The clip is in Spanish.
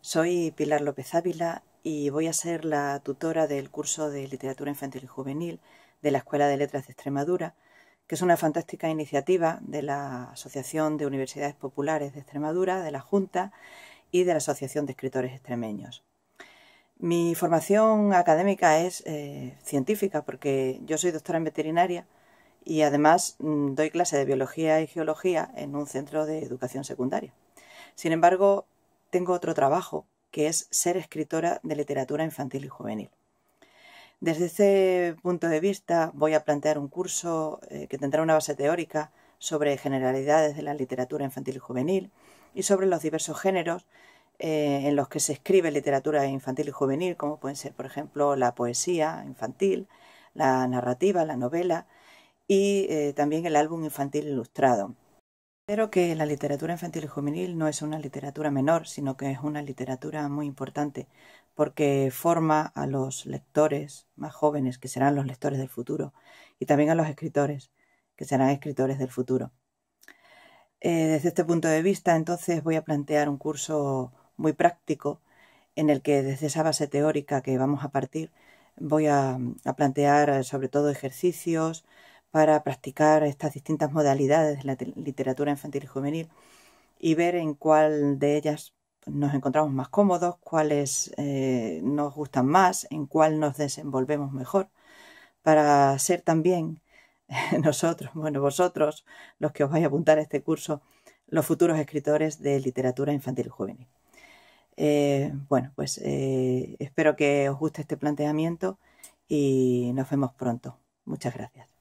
Soy Pilar López Ávila y voy a ser la tutora del curso de Literatura Infantil y Juvenil de la Escuela de Letras de Extremadura, que es una fantástica iniciativa de la Asociación de Universidades Populares de Extremadura, de la Junta y de la Asociación de Escritores Extremeños. Mi formación académica es eh, científica porque yo soy doctora en veterinaria y además mm, doy clase de biología y geología en un centro de educación secundaria. Sin embargo, tengo otro trabajo, que es ser escritora de literatura infantil y juvenil. Desde ese punto de vista voy a plantear un curso eh, que tendrá una base teórica sobre generalidades de la literatura infantil y juvenil y sobre los diversos géneros eh, en los que se escribe literatura infantil y juvenil, como pueden ser, por ejemplo, la poesía infantil, la narrativa, la novela y eh, también el álbum infantil ilustrado. Espero que la literatura infantil y juvenil no es una literatura menor, sino que es una literatura muy importante, porque forma a los lectores más jóvenes, que serán los lectores del futuro, y también a los escritores, que serán escritores del futuro. Eh, desde este punto de vista, entonces, voy a plantear un curso muy práctico en el que desde esa base teórica que vamos a partir, voy a plantear sobre todo ejercicios, para practicar estas distintas modalidades de la literatura infantil y juvenil y ver en cuál de ellas nos encontramos más cómodos, cuáles eh, nos gustan más, en cuál nos desenvolvemos mejor, para ser también nosotros, bueno, vosotros, los que os vais a apuntar a este curso, los futuros escritores de literatura infantil y juvenil. Eh, bueno, pues eh, espero que os guste este planteamiento y nos vemos pronto. Muchas gracias.